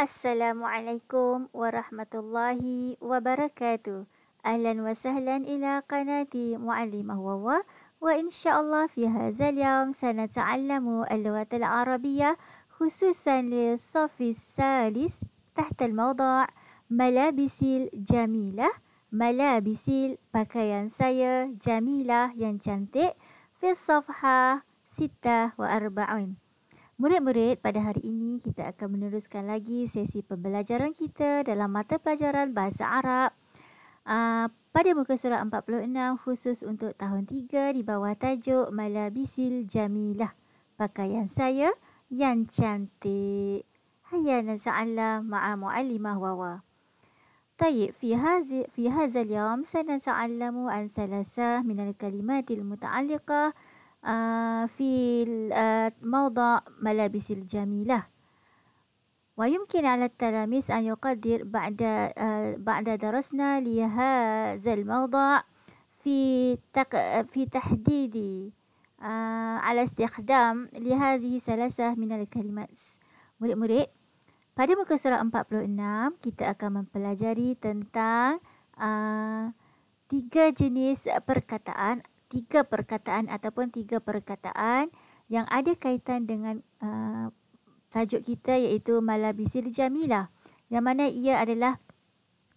السلام عليكم ورحمة الله وبركاته أهلا وسهلا إلى قناة معلمة ووا وإن شاء الله في هذا اليوم سنتعلم اللغة العربية خصوصا للصف الثالث تحت الموضوع ملابس الجميلة ملابس البكايان saya جميلة ينشنتي في الصفحة 46 Murid-murid, pada hari ini kita akan meneruskan lagi sesi pembelajaran kita dalam mata pelajaran Bahasa Arab uh, pada muka surat 46 khusus untuk tahun 3 di bawah tajuk Malabisil Jamilah. Pakaian saya yang cantik. Hayya nasa'allah ma'a mu'allimah wawa. Tayyib fi hazi fi hadzal yawm sanasa'allamu an salasa min al-kalimatil muta'alliqah في موضع ملابس الجميلة ويمكن على التلاميذ أن يقدر بعد بعد درسنا لهذا الموضع في في تحديد على استخدام لهذه ثلاثة من الكلمات murid murid pada muka surat 46 kita akan mempelajari tentang uh, tiga jenis perkataan tiga perkataan ataupun tiga perkataan yang ada kaitan dengan uh, tajuk kita iaitu Malabisil Jamilah yang mana ia adalah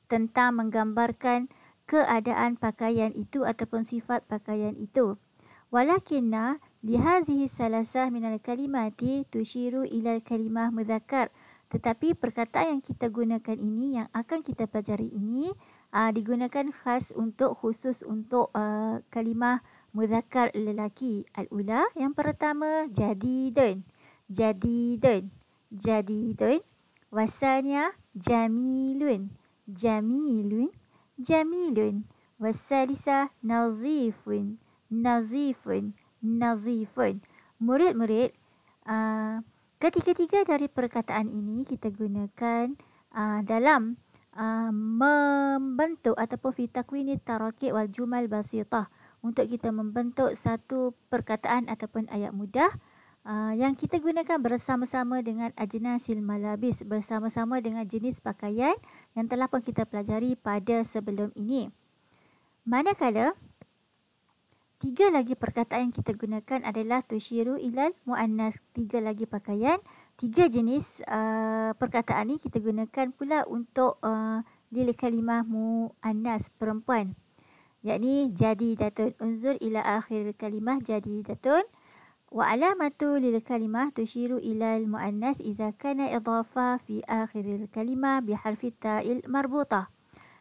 tentang menggambarkan keadaan pakaian itu ataupun sifat pakaian itu. Walakinna lihazihi salasah minal kalimati tushiru ilal kalimah mudhakar. Tetapi perkataan yang kita gunakan ini, yang akan kita pelajari ini, uh, digunakan khas untuk khusus untuk uh, kalimah muzakkar lelaki al-ula yang pertama jadi dan jadi dan jadi dan wasalnya jamilun jamilun jamilun wasalisa nazifun nazifun nazifun murid-murid ah, ketiga-tiga dari perkataan ini kita gunakan uh, dalam uh, membentuk ataupun fitakwini tarakib wal jumal basitah untuk kita membentuk satu perkataan ataupun ayat mudah uh, yang kita gunakan bersama-sama dengan ajnasil malabis bersama-sama dengan jenis pakaian yang telah pun kita pelajari pada sebelum ini. Manakala tiga lagi perkataan yang kita gunakan adalah tushiru ilal muannas tiga lagi pakaian tiga jenis uh, perkataan ni kita gunakan pula untuk lilih uh, kalimah mu'annas perempuan yakni jadi datun unzur ila akhir kalimah jadi datun wa alamatu lil kalimah tushiru ila al muannas iza kana idafa fi akhir al kalimah bi harfi ta'il marbutah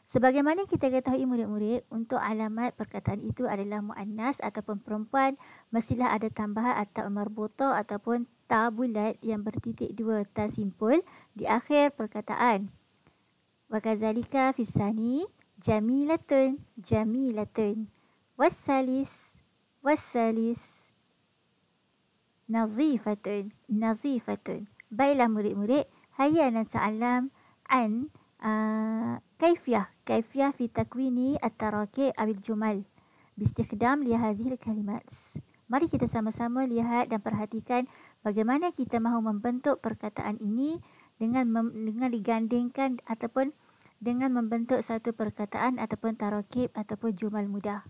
sebagaimana kita ketahui murid-murid untuk alamat perkataan itu adalah muannas ataupun perempuan mestilah ada tambahan atau marbutah ataupun kata bulat yang bertitik dua tak simpul di akhir perkataan. Wakazalika fisani jamilatun jamilatun. wasalis wasalis Nazifatun nazifatun. Baiklah murid-murid, hayya nasallam an uh, kaifiyah kaifiyah fi takwini at-taraki abil jumal bi istikdam li hadhihi al-kalimat. Mari kita sama-sama lihat dan perhatikan bagaimana kita mahu membentuk perkataan ini dengan mem, dengan digandingkan ataupun dengan membentuk satu perkataan ataupun tarakib ataupun jumal mudah.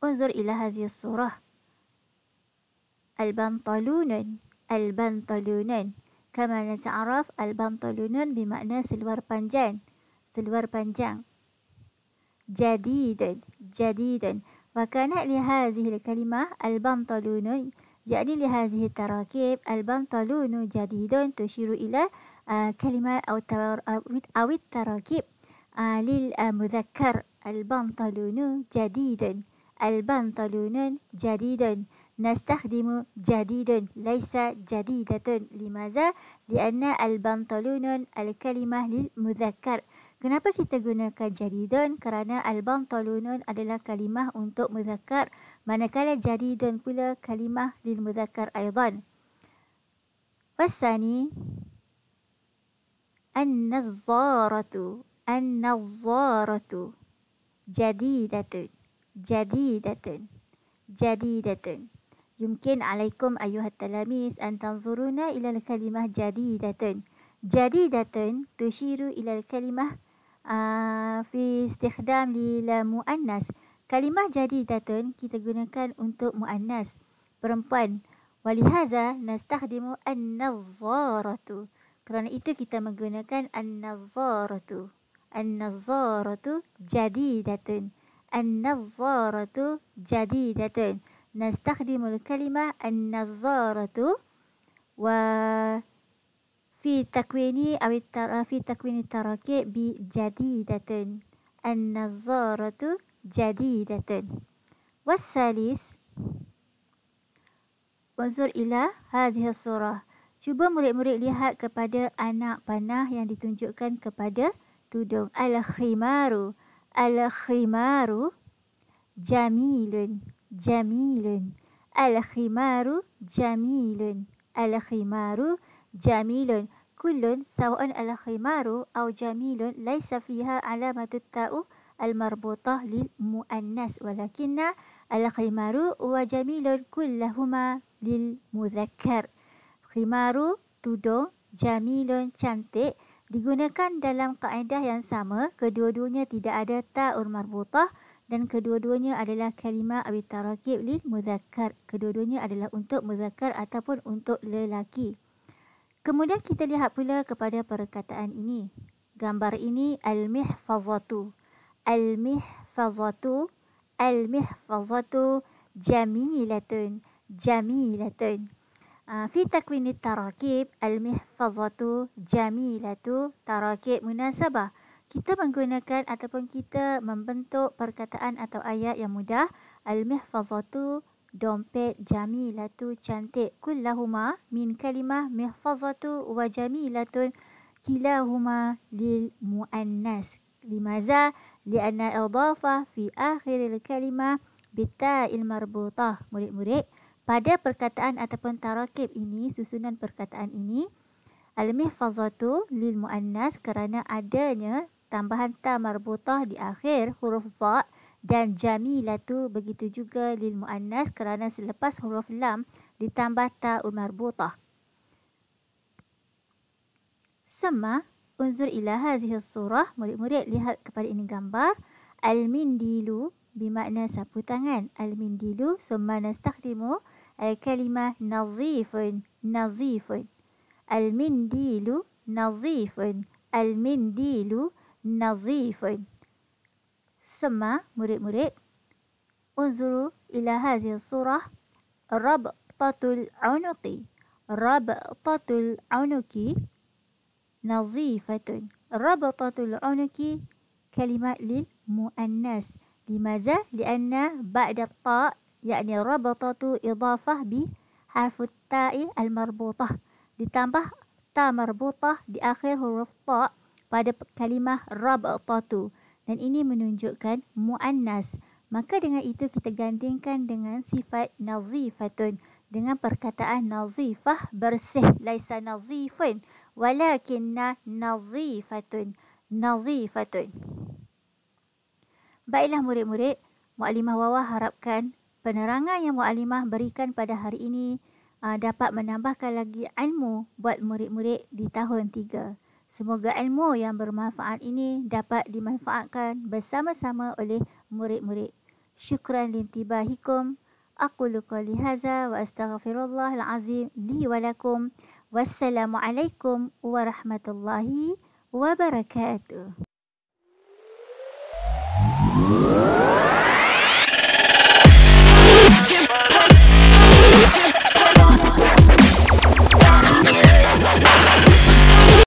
Unzur ila hadhihi surah. Al-bantalunun, al-bantalunun. Kama nasa'araf al-bantalunun bermakna seluar panjang, seluar panjang. Jadidun, jadidun. وكانت لهذه الكلمة البنطلون يعني لهذه التراكيب البنطلون جديد تشير إلى كلمة أو أو التراكيب للمذكر البنطلون جديد البنطلون جديد نستخدم جديد ليس جديدة لماذا؟ لأن البنطلون الكلمة للمذكر Kenapa kita gunakan jadidun? Kerana albang talunun adalah kalimah untuk muzakkar manakala jadidun pula kalimah lil muzakkar aidan. Fasani an-nazaratu an-nazaratu jadi jadi datun datun jadi datun. Yumkin alaikum ayuhat talamis an tanzuruna kalimah jadi datun jadi datun. tushiru ila kalimah Ah, fi istihdam lila mu'annas. Kalimah jadi datun kita gunakan untuk mu'annas, perempuan. Walihaza nastahdimu an-nazaratu. Kerana itu kita menggunakan an-nazaratu. An-nazaratu jadi datun. An-nazaratu jadi datun. Nastahdimu kalimah an-nazaratu. Wa في تكوين أو التر... في تكوين التراك بجديدة النظارة جديدة والثالث انظر إلى هذه الصورة Cuba murid-murid lihat kepada anak panah yang ditunjukkan kepada tudung. Al-khimaru. Al-khimaru. Jamilun. Jamilun. Al-khimaru. Jamilun. Al-khimaru. Jamilun. Al-khimaru jamilun kullun sawa'un al-khimaru aw jamilun laisa fiha alamatu ta'u al-marbutah lil muannas walakinna al-khimaru wa jamilun kullahuma lil mudzakkar khimaru tudung jamilun cantik digunakan dalam kaedah yang sama kedua-duanya tidak ada ta'ur marbutah dan kedua-duanya adalah kalimah awitarakib li muzakkar. Kedua-duanya adalah untuk muzakkar ataupun untuk lelaki. Kemudian kita lihat pula kepada perkataan ini. Gambar ini al-mihfazatu. Al-mihfazatu. Al-mihfazatu jamilatun. Jamilatun. Uh, fi takwini tarakib al-mihfazatu jamilatu tarakib munasabah. Kita menggunakan ataupun kita membentuk perkataan atau ayat yang mudah. Al-mihfazatu dompet jamilatu cantik kullahuma min kalimah mihfazatu wa jamilatun kilahuma lil muannas limaza li anna idafa fi akhir al kalimah bi ta'il marbutah murid-murid pada perkataan ataupun tarakib ini susunan perkataan ini al mihfazatu lil muannas kerana adanya tambahan ta marbutah di akhir huruf za' dan jamilatu begitu juga lil muannas kerana selepas huruf lam ditambah ta marbutah sama unzur ila hadhihi surah murid-murid lihat kepada ini gambar al mindilu bermakna sapu tangan al mindilu summa nastakhdimu al kalimah nazifun nazifun al mindilu nazifun al mindilu nazifun Summa murid-murid. Unzuru ila hazil surah. Rabtatul anuki. Rabtatul anuki. Nazifatun. Rabtatul anuki. Kalimat lil mu'annas. Limaza li'anna ba'da ta' yakni rabatatu idafah bi harfu ta'i al-marbutah ditambah ta marbutah di akhir huruf ta' pada kalimah rabatatu dan ini menunjukkan muannas maka dengan itu kita gandingkan dengan sifat nazifatun dengan perkataan nazifah bersih laisa nazifun walakinna nazifatun nazifatun baiklah murid-murid muallimah wawa harapkan penerangan yang muallimah berikan pada hari ini ah, dapat menambahkan lagi ilmu buat murid-murid di tahun 3 Semoga ilmu yang bermanfaat ini dapat dimanfaatkan bersama-sama oleh murid-murid. Syukran limtibahikum. Aku luka lihaza wa astaghfirullah al-azim li walakum. Wassalamualaikum warahmatullahi wabarakatuh. Whoa!